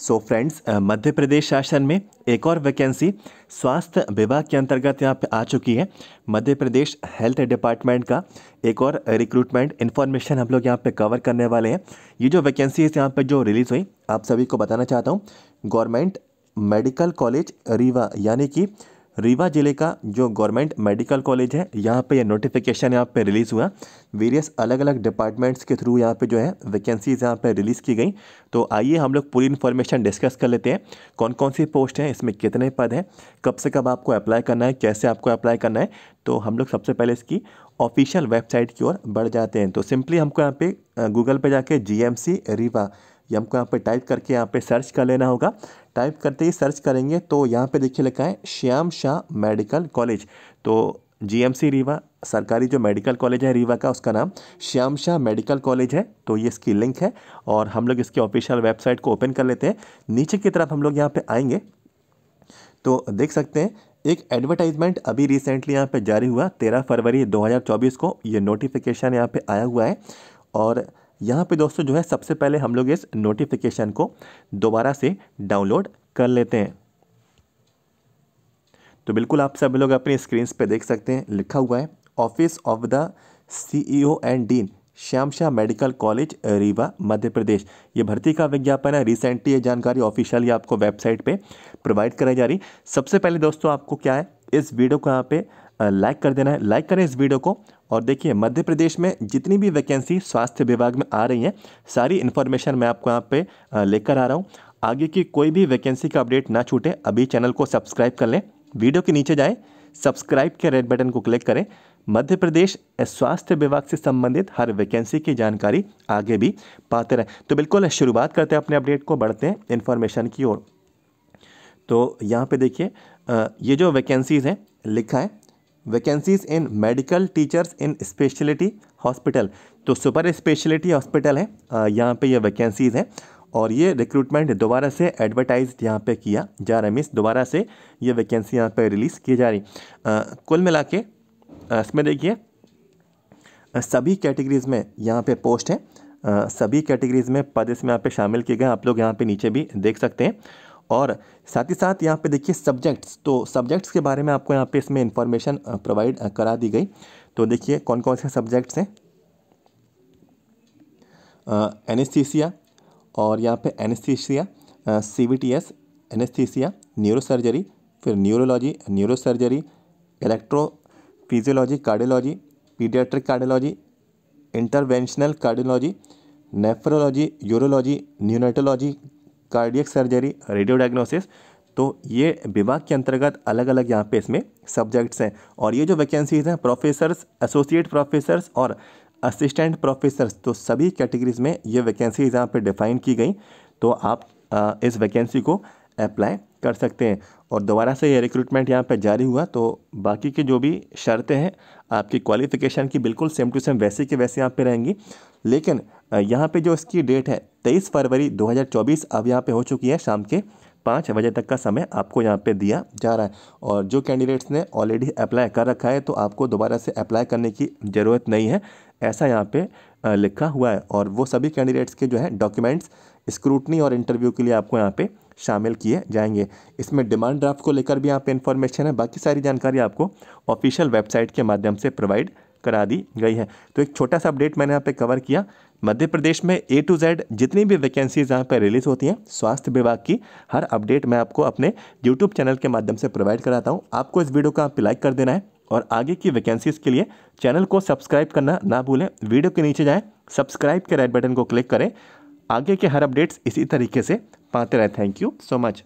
सो so friends मध्य प्रदेश शासन में एक और वैकेंसी स्वास्थ्य विभाग के अंतर्गत यहाँ पे आ चुकी है मध्य प्रदेश हेल्थ डिपार्टमेंट का एक और रिक्रूटमेंट इन्फॉर्मेशन हम लोग यहाँ पे कवर करने वाले हैं ये जो है यहाँ पे जो रिलीज़ हुई आप सभी को बताना चाहता हूँ गवर्नमेंट मेडिकल कॉलेज रीवा यानी कि रीवा जिले का जो गवर्नमेंट मेडिकल कॉलेज है यहाँ पे ये यह नोटिफिकेशन यहाँ पे रिलीज़ हुआ वेरियस अलग अलग डिपार्टमेंट्स के थ्रू यहाँ पे जो है वैकेंसीज़ यहाँ पे रिलीज़ की गई तो आइए हम लोग पूरी इन्फॉर्मेशन डिस्कस कर लेते हैं कौन कौन सी पोस्ट हैं इसमें कितने पद हैं कब से कब आपको अप्लाई करना है कैसे आपको अप्लाई करना है तो हम लोग सबसे पहले इसकी ऑफिशियल वेबसाइट की ओर बढ़ जाते हैं तो सिंपली हमको यहाँ पे गूगल पे जाके जी रीवा ये हमको यहाँ पे टाइप करके यहाँ पे सर्च कर लेना होगा टाइप करते ही सर्च करेंगे तो यहाँ पे देखिए लिखा है श्याम शाह मेडिकल कॉलेज तो जीएमसी रीवा सरकारी जो मेडिकल कॉलेज है रीवा का उसका नाम श्याम शाह मेडिकल कॉलेज है तो ये इसकी लिंक है और हम लोग इसकी ऑफिशियल वेबसाइट को ओपन कर लेते हैं नीचे की तरफ हम लोग यहाँ पर आएंगे तो देख सकते हैं एक एडवर्टाइजमेंट अभी रिसेंटली यहाँ पे जारी हुआ तेरह फरवरी 2024 को ये नोटिफिकेशन यहाँ पे आया हुआ है और यहाँ पे दोस्तों जो है सबसे पहले हम लोग इस नोटिफिकेशन को दोबारा से डाउनलोड कर लेते हैं तो बिल्कुल आप सभी लोग अपनी स्क्रीन पे देख सकते हैं लिखा हुआ है office of the CEO and dean Shyam Shah medical college Rewa Madhya Pradesh ये भर्ती का विज्ञापन है रिसेंटली ये जानकारी ऑफिशियली आपको वेबसाइट पे प्रोवाइड कराई जा रही सबसे पहले दोस्तों आपको क्या है इस वीडियो को यहाँ पे लाइक कर देना है लाइक करें इस वीडियो को और देखिए मध्य प्रदेश में जितनी भी वैकेंसी स्वास्थ्य विभाग में आ रही है सारी इन्फॉर्मेशन मैं आपको यहाँ पर लेकर आ रहा हूँ आगे की कोई भी वैकेंसी का अपडेट ना छूटे अभी चैनल को सब्सक्राइब कर लें वीडियो के नीचे जाएँ सब्सक्राइब के रेड बटन को क्लिक करें मध्य प्रदेश स्वास्थ्य विभाग से संबंधित हर वैकेंसी की जानकारी आगे भी पाते रहें तो बिल्कुल शुरुआत करते हैं अपने अपडेट को बढ़ते हैं इन्फॉर्मेशन की ओर तो यहाँ पे देखिए ये जो वैकेंसीज़ हैं लिखा है vacancies in medical teachers in speciality hospital तो सुपर स्पेशलिटी हॉस्पिटल है यहाँ पे ये वैकेंसीज़ हैं और ये रिक्रूटमेंट दोबारा से एडवर्टाइज यहाँ पे किया जा रहा है मिस दोबारा से ये वैकेंसी यहाँ पे रिलीज़ की जा रही आ, कुल मिला के इसमें देखिए सभी कैटेगरीज़ में यहाँ पे पोस्ट है सभी कैटेगरीज़ में पद इसमें यहाँ पे शामिल किए गए आप लोग यहाँ पे नीचे भी देख सकते हैं और साथ ही साथ यहाँ पे देखिए सब्जेक्ट्स तो सब्जेक्ट्स के बारे में आपको यहाँ पे इसमें इन्फॉर्मेशन प्रोवाइड करा दी गई तो देखिए कौन कौन से सब्जेक्ट्स हैं एनेस्थीसिया और यहाँ पे anaesthesia C V T S anaesthesia neuro फिर neurology neuro surgery electro physiology cardiology paediatric cardiology interventional cardiology nephrology urology neonatology cardiac surgery radio diagnosis तो ये विभाग के अंतर्गत अलग अलग यहाँ पे इसमें सब्जेक्ट्स हैं और ये जो वैकेंसीज़ हैं प्रोफेसर्स एसोसिएट प्रोफेसर्स और असिस्टेंट प्रोफेसर्स तो सभी कैटेगरीज में ये वैकेंसीज यहाँ पे डिफाइन की गई तो आप आ, इस वैकेंसी को अप्लाई कर सकते हैं और दोबारा से ये रिक्रूटमेंट यहाँ पर जारी हुआ तो बाकी के जो भी शर्तें हैं आपकी क्वालिफ़िकेशन की बिल्कुल सेम टू सेम वैसे के वैसे यहाँ पे रहेंगी लेकिन यहाँ पे जो इसकी डेट है तेईस फरवरी 2024 अब यहाँ पे हो चुकी है शाम के पाँच बजे तक का समय आपको यहाँ पे दिया जा रहा है और जो कैंडिडेट्स ने ऑलरेडी अप्लाई कर रखा है तो आपको दोबारा से अप्लाई करने की ज़रूरत नहीं है ऐसा यहाँ पे लिखा हुआ है और वो सभी कैंडिडेट्स के जो है डॉक्यूमेंट्स स्क्रूटनी और इंटरव्यू के लिए आपको यहाँ पे शामिल किए जाएंगे इसमें डिमांड ड्राफ्ट को लेकर भी यहाँ पे इन्फॉर्मेशन है बाकी सारी जानकारी आपको ऑफिशियल वेबसाइट के माध्यम से प्रोवाइड करा दी गई है तो एक छोटा सा अपडेट मैंने यहाँ पे कवर किया मध्य प्रदेश में ए टू जेड जितनी भी वैकेंसीज यहाँ पर रिलीज़ होती हैं स्वास्थ्य विभाग की हर अपडेट मैं आपको अपने यूट्यूब चैनल के माध्यम से प्रोवाइड कराता हूँ आपको इस वीडियो को आप लाइक कर देना है और आगे की वैकेंसीज़ के लिए चैनल को सब्सक्राइब करना ना भूलें वीडियो के नीचे जाएँ सब्सक्राइब के रेड बटन को क्लिक करें आगे के हर अपडेट्स इसी तरीके से पाते रहे थैंक यू सो मच